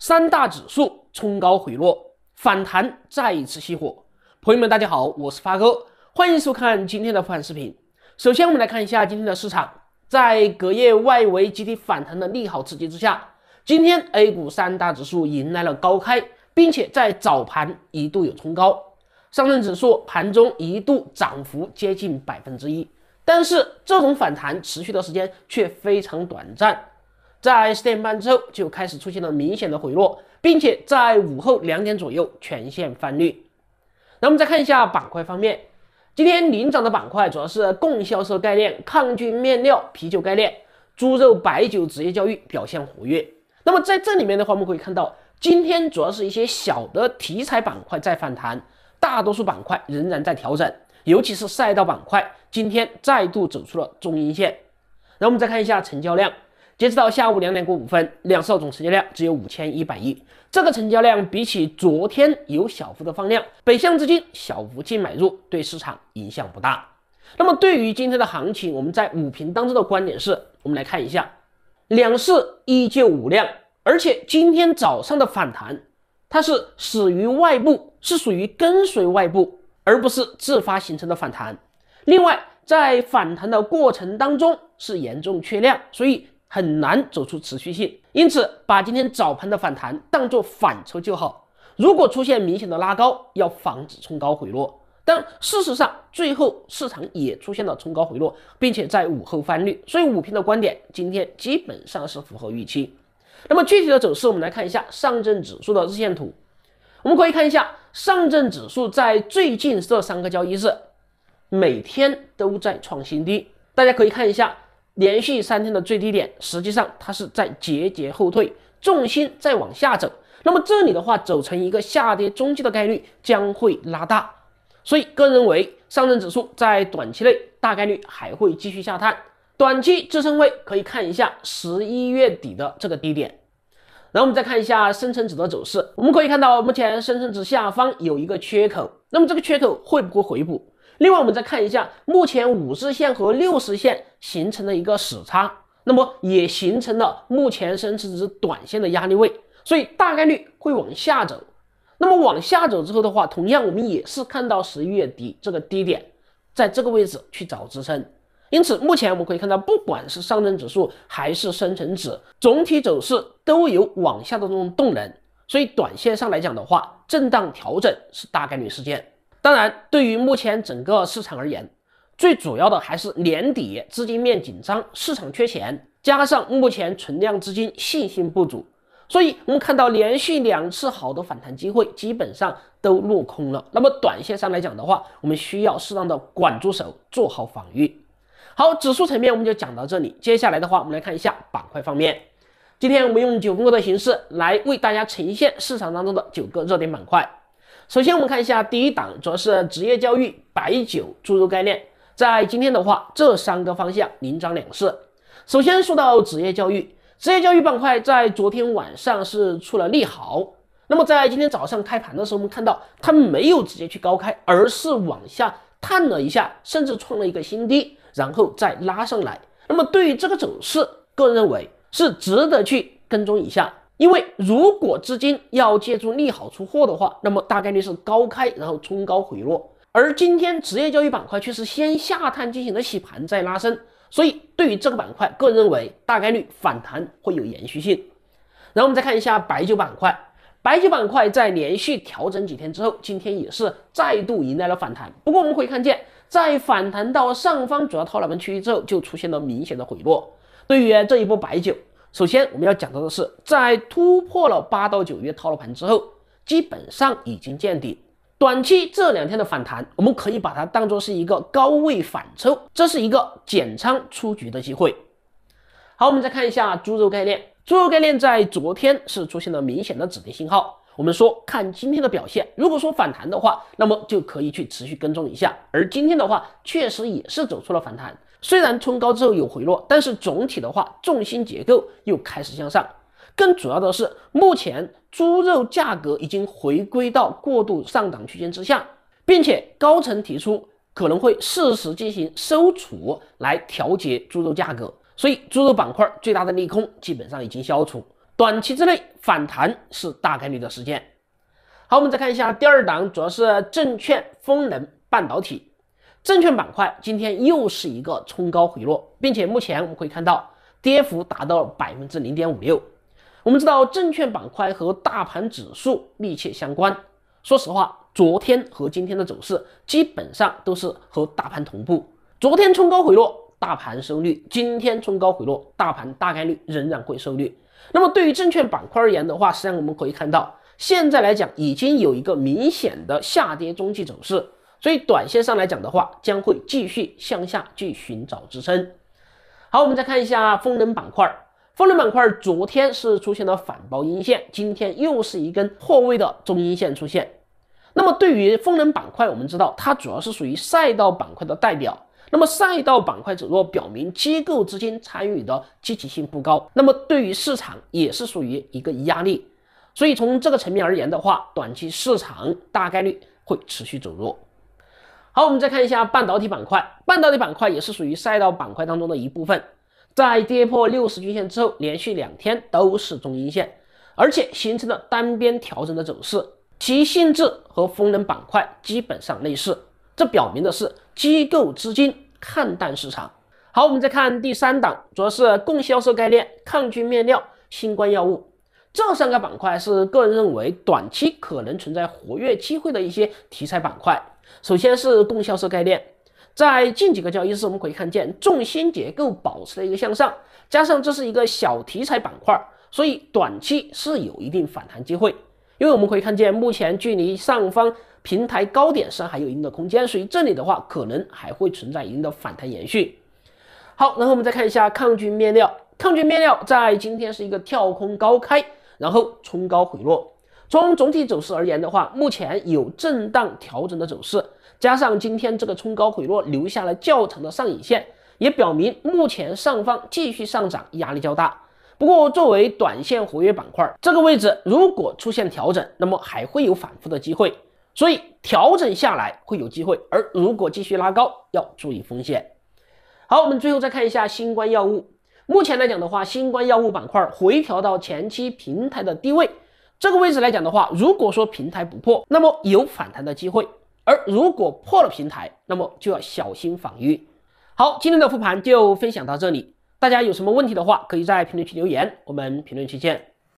三大指数冲高回落，反弹再一次熄火。朋友们，大家好，我是发哥，欢迎收看今天的复盘视频。首先，我们来看一下今天的市场。在隔夜外围集体反弹的利好刺激之下，今天 A 股三大指数迎来了高开，并且在早盘一度有冲高。上证指数盘中一度涨幅接近百分之一，但是这种反弹持续的时间却非常短暂。在十点半之后就开始出现了明显的回落，并且在午后两点左右全线翻绿。那我们再看一下板块方面，今天领涨的板块主要是供销社概念、抗菌面料、啤酒概念、猪肉、白酒、职业教育表现活跃。那么在这里面的话，我们可以看到，今天主要是一些小的题材板块在反弹，大多数板块仍然在调整，尤其是赛道板块今天再度走出了中阴线。然后我们再看一下成交量。截止到下午两点过五分，两市总成交量只有五千一百亿，这个成交量比起昨天有小幅的放量，北向资金小幅净买入，对市场影响不大。那么对于今天的行情，我们在五评当中的观点是，我们来看一下，两市依旧无量，而且今天早上的反弹，它是始于外部，是属于跟随外部，而不是自发形成的反弹。另外，在反弹的过程当中是严重缺量，所以。很难走出持续性，因此把今天早盘的反弹当做反抽就好。如果出现明显的拉高，要防止冲高回落。但事实上，最后市场也出现了冲高回落，并且在午后翻绿。所以五平的观点，今天基本上是符合预期。那么具体的走势，我们来看一下上证指数的日线图。我们可以看一下上证指数在最近这三个交易日，每天都在创新低。大家可以看一下。连续三天的最低点，实际上它是在节节后退，重心在往下走。那么这里的话，走成一个下跌中期的概率将会拉大，所以个人认为上证指数在短期内大概率还会继续下探，短期支撑位可以看一下十一月底的这个低点。然后我们再看一下深成指的走势，我们可以看到目前深成指下方有一个缺口，那么这个缺口会不会回补？另外，我们再看一下目前五日线和六十线形成了一个死叉，那么也形成了目前深成指短线的压力位，所以大概率会往下走。那么往下走之后的话，同样我们也是看到十一月底这个低点，在这个位置去找支撑。因此，目前我们可以看到，不管是上证指数还是深成指，总体走势都有往下的这种动能，所以短线上来讲的话，震荡调整是大概率事件。当然，对于目前整个市场而言，最主要的还是年底资金面紧张，市场缺钱，加上目前存量资金信心不足，所以我们看到连续两次好的反弹机会基本上都落空了。那么短线上来讲的话，我们需要适当的管住手，做好防御。好，指数层面我们就讲到这里，接下来的话我们来看一下板块方面。今天我们用九宫格的形式来为大家呈现市场当中的九个热点板块。首先，我们看一下第一档，主要是职业教育、白酒猪肉概念。在今天的话，这三个方向领涨两市。首先说到职业教育，职业教育板块在昨天晚上是出了利好，那么在今天早上开盘的时候，我们看到它没有直接去高开，而是往下探了一下，甚至创了一个新低，然后再拉上来。那么对于这个走势，个人认为是值得去跟踪一下。因为如果资金要借助利好出货的话，那么大概率是高开，然后冲高回落。而今天职业教育板块却是先下探进行了洗盘，再拉升。所以对于这个板块，个人认为大概率反弹会有延续性。然后我们再看一下白酒板块，白酒板块在连续调整几天之后，今天也是再度迎来了反弹。不过我们可以看见，在反弹到上方主要套牢盘区域之后，就出现了明显的回落。对于这一波白酒。首先，我们要讲到的是，在突破了八到九月套牢盘之后，基本上已经见底。短期这两天的反弹，我们可以把它当做是一个高位反抽，这是一个减仓出局的机会。好，我们再看一下猪肉概念，猪肉概念在昨天是出现了明显的止跌信号。我们说看今天的表现，如果说反弹的话，那么就可以去持续跟踪一下。而今天的话，确实也是走出了反弹，虽然冲高之后有回落，但是总体的话，重心结构又开始向上。更主要的是，目前猪肉价格已经回归到过度上涨区间之下，并且高层提出可能会适时进行收储来调节猪肉价格，所以猪肉板块最大的利空基本上已经消除。短期之内反弹是大概率的事件。好，我们再看一下第二档，主要是证券、风能、半导体、证券板块，今天又是一个冲高回落，并且目前我们可以看到跌幅达到百分之零点五六。我们知道证券板块和大盘指数密切相关。说实话，昨天和今天的走势基本上都是和大盘同步。昨天冲高回落，大盘收绿；今天冲高回落，大盘大概率仍然会收绿。那么对于证券板块而言的话，实际上我们可以看到，现在来讲已经有一个明显的下跌中继走势，所以短线上来讲的话，将会继续向下去寻找支撑。好，我们再看一下风能板块，风能板块昨天是出现了反包阴线，今天又是一根破位的中阴线出现。那么对于风能板块，我们知道它主要是属于赛道板块的代表。那么赛道板块走弱，表明机构资金参与的积极性不高，那么对于市场也是属于一个压力。所以从这个层面而言的话，短期市场大概率会持续走弱。好，我们再看一下半导体板块，半导体板块也是属于赛道板块当中的一部分，在跌破六十均线之后，连续两天都是中阴线，而且形成了单边调整的走势，其性质和风能板块基本上类似，这表明的是。机构资金看淡市场。好，我们再看第三档，主要是供销售概念、抗菌面料、新冠药物，这三个板块是个人认为短期可能存在活跃机会的一些题材板块。首先是供销售概念，在近几个交易日我们可以看见重心结构保持了一个向上，加上这是一个小题材板块，所以短期是有一定反弹机会。因为我们可以看见目前距离上方。平台高点上还有一定的空间，所以这里的话，可能还会存在一定的反弹延续。好，然后我们再看一下抗菌面料。抗菌面料在今天是一个跳空高开，然后冲高回落。从总体走势而言的话，目前有震荡调整的走势，加上今天这个冲高回落留下了较长的上影线，也表明目前上方继续上涨压力较大。不过，作为短线活跃板块，这个位置如果出现调整，那么还会有反复的机会。所以调整下来会有机会，而如果继续拉高，要注意风险。好，我们最后再看一下新冠药物。目前来讲的话，新冠药物板块回调到前期平台的低位，这个位置来讲的话，如果说平台不破，那么有反弹的机会；而如果破了平台，那么就要小心防御。好，今天的复盘就分享到这里，大家有什么问题的话，可以在评论区留言，我们评论区见。